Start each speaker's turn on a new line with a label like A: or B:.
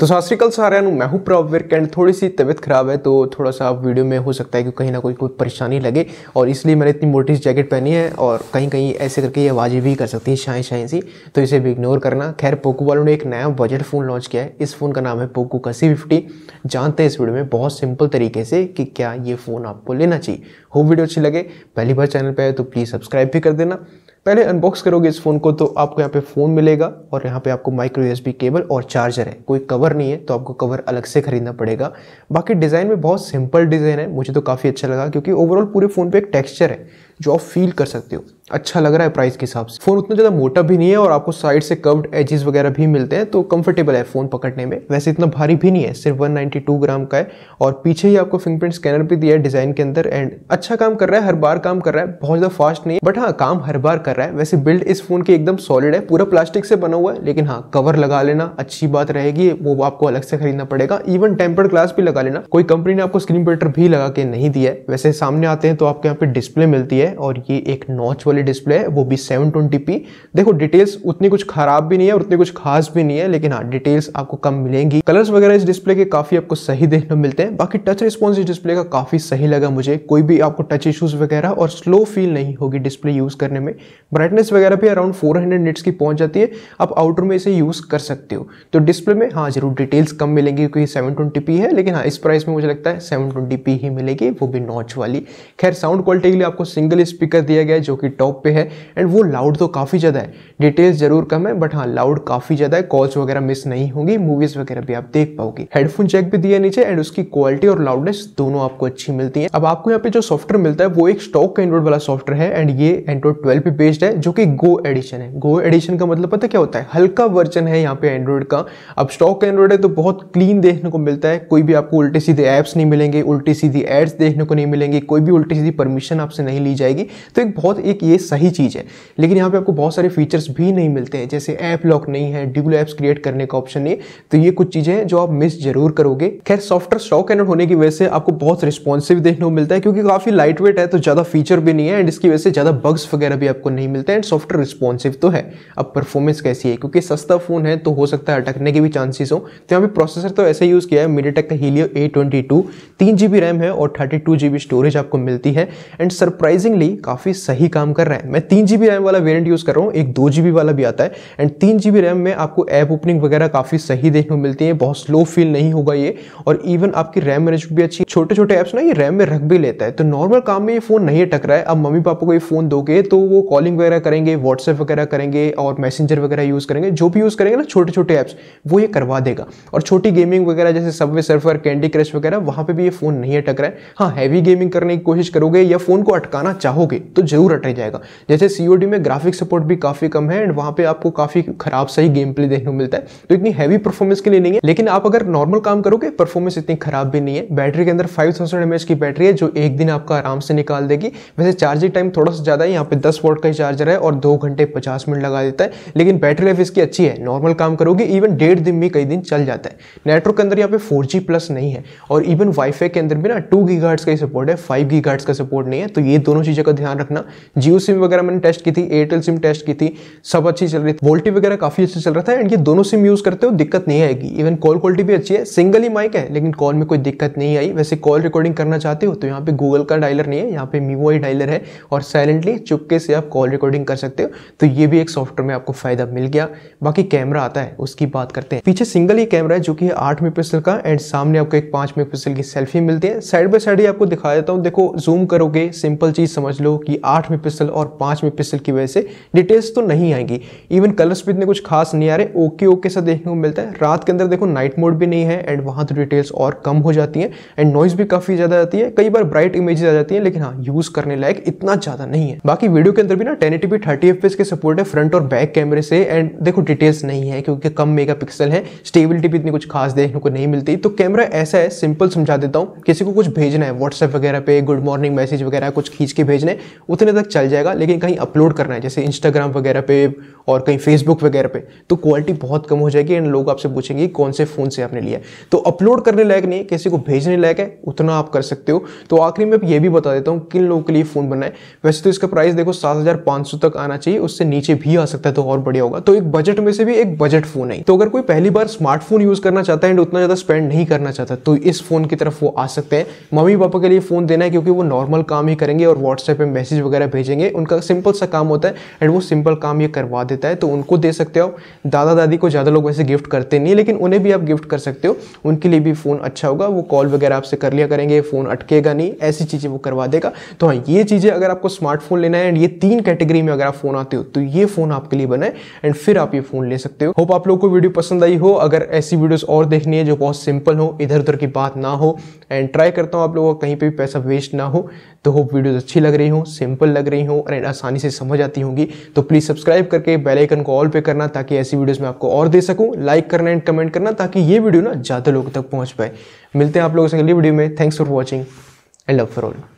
A: तो सात श्रीकाल सारियां मैं हूँ प्रॉब एंड थोड़ी सी तबीयत खराब है तो थोड़ा सा वीडियो में हो सकता है कि कहीं ना कोई कोई परेशानी लगे और इसलिए मैंने इतनी मोटी जैकेट पहनी है और कहीं कहीं ऐसे करके ये आवाज़ें भी कर सकती हैं शाएँ शाएँ सी तो इसे भी इग्नोर करना खैर पोको वालों ने एक नया बजट फ़ोन लॉन्च किया है इस फ़ोन का नाम है पोको का सी फिफ्टी जानते हैं इस वीडियो में बहुत सिंपल तरीके से कि क्या ये फ़ोन आपको लेना चाहिए हो वीडियो अच्छी लगे पहली बार चैनल पर आए तो प्लीज़ सब्सक्राइब भी कर देना पहले अनबॉक्स करोगे इस फ़ोन को तो आपको यहाँ पे फ़ोन मिलेगा और यहाँ पे आपको माइक्रो एस केबल और चार्जर है कोई कवर नहीं है तो आपको कवर अलग से खरीदना पड़ेगा बाकी डिज़ाइन में बहुत सिंपल डिज़ाइन है मुझे तो काफ़ी अच्छा लगा क्योंकि ओवरऑल पूरे फ़ोन पर एक टेक्स्चर है जो आप फील कर सकते हो अच्छा लग रहा है प्राइस के हिसाब से फ़ोन उतना ज़्यादा मोटा भी नहीं है और आपको साइड से कर्व्ड एजेस वगैरह भी मिलते हैं तो कंफर्टेबल है फ़ोन पकड़ने में वैसे इतना भारी भी नहीं है सिर्फ 192 ग्राम का है और पीछे ही आपको फिंगरप्रिंट स्कैनर भी दिया है डिज़ाइन के अंदर एंड अच्छा काम कर रहा है हर बार काम कर रहा है बहुत ज़्यादा फास्ट नहीं है बट हाँ काम हर बार कर रहा है वैसे बिल्ड इस फ़ोन की एकदम सॉलिड है पूरा प्लास्टिक से बना हुआ है लेकिन हाँ कवर लगा लेना अच्छी बात रहेगी वो आपको अलग से खरीदना पड़ेगा इवन टेम्पर्ड ग्लास भी लगा लेना कोई कंपनी ने आपको स्क्रीन प्रिंटर भी लगा के नहीं दिया है वैसे सामने आते हैं तो आपको यहाँ पे डिस्प्ले मिलती है और ये एक नॉच वाली डिस्प्ले है वो भी 720p देखो डिटेल्स उतनी कुछ खराब भी नहीं है और उतनी कुछ खास भी नहीं है लेकिन हाँ डिटेल्स आपको कम मिलेंगी कलर्स वगैरह इस डिस्प्ले के काफ़ी आपको सही देखने मिलते हैं बाकी टच रिस्पॉन्स इस डिस्प्ले का काफ़ी सही लगा मुझे कोई भी आपको टच इशूज़ वगैरह और स्लो फील नहीं होगी डिस्प्ले यूज़ करने में ब्राइटनेस वगैरह भी अराउंड फोर हंड्रेड की पहुंच जाती है आप आउटर में इसे यूज़ कर सकते हो तो डिस्प्ले में हाँ जरूर डिटेल्स कम मिलेंगी क्योंकि सेवन ट्वेंटी है लेकिन हाँ इस प्राइस में मुझे लगता है सेवन ट्वेंटी ही मिलेगी वो भी नॉच वाली खैर साउंड क्वालिटी के लिए आपको सिंगल सिंगल स्पीकर दिया गया है जो कि टॉप पे है एंड वो लाउड तो काफ़ी ज़्यादा है डिटेल्स ज़रूर कम है बट हाँ लाउड काफ़ी ज़्यादा है कॉल्स वगैरह मिस नहीं होंगी मूवीज़ वगैरह भी आप देख पाओगे हेडफोन जैक भी दिया नीचे एंड उसकी क्वालिटी और लाउडनेस दोनों आपको अच्छी मिलती है अब आपको यहाँ पे जो सॉफ्टवेयर मिलता है वो एक स्टॉक का एंड्रॉइड वाला सॉफ्टवेयर है एंड ये एंड्रॉइड ट्वेल्व पे बेस्ड है जो कि गो एडिशन है गो एडिशन का मतलब पता क्या होता है हल्का वर्जन है यहाँ पे एंड्रॉइड का अब स्टॉक एंड्रॉइड है तो बहुत क्लीन देखने को मिलता है कोई भी आपको उल्टी सीधे ऐप्स नहीं मिलेंगे उल्टी सीधी एड्स देखने को नहीं मिलेंगे कोई भी उल्टी सीधी परमिशन आपसे नहीं ली जाए जाएगी तो एक बहुत एक ये सही चीज़ है लेकिन यहाँ पर आपको बहुत सारे फीचर्स भी नहीं मिलते हैं जैसे ऐप लॉक नहीं है ड्यूल ऐप्स क्रिएट करने का ऑप्शन नहीं तो ये कुछ चीज़ें हैं जो आप मिस जरूर करोगे खैर सॉफ्टवेयर स्टॉक एंड होने की वजह से आपको बहुत रिस्पॉन्सिव देखने को मिलता है क्योंकि काफ़ी लाइट वेट है तो ज़्यादा फीचर भी नहीं है एंड इसकी वजह से ज़्यादा बग्स वगैरह भी आपको नहीं मिलते एंड सॉफ्टवेयर रिस्पॉन्सिव तो है अब परफॉर्मेंस कैसी है क्योंकि सस्ता फ़ोन है तो हो सकता है अटकने के भी चांसेस हो तो यहाँ पे प्रोसेसर तो ऐसे यूज़ किया है मीडियाटेक का हीलियो ए ट्वेंटी टू तीन जी बी रैम है और thirty two G B storage आपको मिलती है एंड सरप्राइजिंग सरप्राइजिंगली काफ़ी सही काम कर रहा है मैं तीन जी रैम वाला वेरियंट यूज़ कर रहा हूँ एक दो जी वाला भी आता है एंड तीन जी रैम में आपको ऐप ओपनिंग वगैरह काफ़ी सही देखने को मिलती है बहुत स्लो फील नहीं होगा ये और इवन आपकी रैम मैनेजमेंट भी अच्छी छोटे छोटे ऐप्स ना ये रैम में रख भी लेता है तो नॉर्मल काम में ये फ़ोन नहीं अटक रहा है अब मम्मी पापा को ये फ़ोन दोगे तो वो कॉलिंग वगैरह करेंगे व्हाट्सएप वगैरह करेंगे और मैसेंजर वगैरह यूज़ करेंगे जो भी यूज़ करेंगे ना छोटे छोटे ऐप्स वो ये करवा देगा और छोटी गेमिंग वगैरह जैसे सबवे सर्फर कैंडी क्रश वगैरह वहाँ पर भी ये फ़ोन नहीं अटक रहा है हाँ हैवी गेमिंग करने की कोशिश करोगे या फ़ोन को अटकाना चाहोगे तो जरूर अटक जाएगा जैसे सीओडी में ग्राफिक सपोर्ट भी काफ़ी कम है एंड वहां पे आपको काफ़ी खराब सही गेम प्ले देखने को मिलता है तो इतनी हैवी परफॉर्मेंस के लिए नहीं है लेकिन आप अगर नॉर्मल काम करोगे परफॉर्मेंस इतनी खराब भी नहीं है बैटरी के अंदर फाइव थाउजेंड की बैटरी है जो एक दिन आपका आराम से निकाल देगी वैसे चार्जिंग टाइम थोड़ा सा ज़्यादा है यहाँ पे दस वोट का ही चार्जर है और दो घंटे पचास मिनट लगा देता है लेकिन बैटरी लाइफ इसकी अच्छी है नॉर्मल काम करोगे इवन डेढ़ दिन में कई दिन चल जाता है नेटवर्क के अंदर यहाँ पे फोर प्लस नहीं है और इवन वाईफाई के अंदर भी ना टू गी का ही सपोर्ट है फाइव गी का सपोर्ट नहीं है तो ये दोनों चीज़ों का ध्यान रखना जियो सिम वगैरह मैंने टेस्ट की थी एयरटेल सिम टेस्ट की थी सब अच्छी चल रही थी वोल्टी वगैरह काफ़ी अच्छी चल रहा था एंड ये दोनों सिम यूज़ करते हो दिक्कत नहीं आएगी इवन कॉल क्वालिटी भी अच्छी है सिंगल ही माइक है लेकिन कॉल में कोई दिक्कत नहीं आई वैसे कॉल रिकॉर्डिंग करना चाहते हो तो यहाँ पे गूगल का डायलर नहीं है यहाँ पे मीवो ही डायलर है और साइलेंटली चुपके से आप कॉल रिकॉर्डिंग कर सकते हो तो ये भी एक सॉफ्टवेयर में आपको फायदा मिल गया बाकी कैमरा आता है उसकी बात करते हैं पीछे सिंगल ही कैमरा है जो कि आठ मेगा का एंड सामने आपको एक पांच मेगा की सेल्फी मिलती है साइड बाई साइड ही आपको दिखा देता हूँ देखो जूम करोगे सिंपल चीज़ समझ लो कि आठ में पिस्टल और पाँच में पिस्टल की वजह से डिटेल्स तो नहीं आएंगी इवन कलर्स भी इतने कुछ खास नहीं आ रहे ओके ओके सा देखने को मिलता है रात के अंदर देखो नाइट मोड भी नहीं है एंड वहाँ तो डिटेल्स और कम हो जाती हैं एंड नॉइज़ भी काफ़ी ज़्यादा आती है कई बार ब्राइट इमेजेस आ जाती हैं लेकिन हाँ यूज़ करने लायक इतना ज़्यादा नहीं है बाकी वीडियो के अंदर भी ना टेन एटी पी के सपोर्ट है फ्रंट और बैक कैमरे से एंड देखो डिटेल्स नहीं है क्योंकि कम मेगा पिक्सल है स्टेबिलिटी भी इतनी कुछ खास देखने को नहीं मिलती तो कैमरा ऐसा है सिंपल समझा देता हूँ किसी को कुछ भेजना है व्हाट्सएप वगैरह पे गुड मॉर्निंग मैसेज वगैरह कुछ खींच के भेजने उतने तक चल जाएगा लेकिन कहीं अपलोड करना है जैसे इंस्टाग्राम वगैरह पे और कहीं फेसबुक वगैरह पे तो क्वालिटी बहुत कम हो जाएगी एंड लोग आपसे पूछेंगे कौन से फ़ोन से आपने लिया है तो अपलोड करने लायक नहीं है किसी को भेजने लायक है उतना आप कर सकते हो तो आखिरी में ये भी बता देता हूँ किन लोगों के लिए फ़ोन बनना है वैसे तो इसका प्राइस देखो सात तक आना चाहिए उससे नीचे भी आ सकता है तो और बढ़िया होगा तो एक बजट में से भी एक बजट फ़ोन है तो अगर कोई पहली बार स्मार्टफोन यूज़ करना चाहता है एंड उतना ज़्यादा स्पेंड नहीं करना चाहता तो इस फ़ोन की तरफ वो आ सकते हैं मम्मी पापा के लिए फ़ोन देना है क्योंकि वो नॉर्मल काम ही करेंगे और व्हाट्सएप व्हाट्सएप पे मैसेज वगैरह भेजेंगे उनका सिंपल सा काम होता है एंड वो सिंपल काम ये करवा देता है तो उनको दे सकते हो दादा दादी को ज़्यादा लोग वैसे गिफ्ट करते नहीं लेकिन उन्हें भी आप गिफ्ट कर सकते हो उनके लिए भी फ़ोन अच्छा होगा वो कॉल वगैरह आपसे कर लिया करेंगे फ़ोन अटकेगा नहीं ऐसी चीज़ें वो करवा देगा तो हाँ ये चीज़ें अगर आपको स्मार्टफोन लेना है एंड ये तीन कैटेगरी में अगर आप फ़ोन आते हो तो ये फ़ोन आपके लिए बनाए एंड फिर आप ये फ़ोन ले सकते हो होप आप लोग को वीडियो पसंद आई हो अगर ऐसी वीडियोज़ और देखनी है जो बहुत सिंपल हो इधर उधर की बात ना हो एंड ट्राई करता हूँ आप लोगों का कहीं पर भी पैसा वेस्ट ना हो तो होप वीडियोज़ अच्छी लग रही हूँ सिंपल लग रही हूँ एंड आसानी से समझ आती होंगी तो प्लीज़ सब्सक्राइब करके बेल आइकन को ऑल पे करना ताकि ऐसी वीडियोस में आपको और दे सकूं लाइक करना एंड कमेंट करना ताकि ये वीडियो ना ज़्यादा लोगों तक पहुंच पाए मिलते हैं आप लोगों से अगली वीडियो में thanks for watching and love for all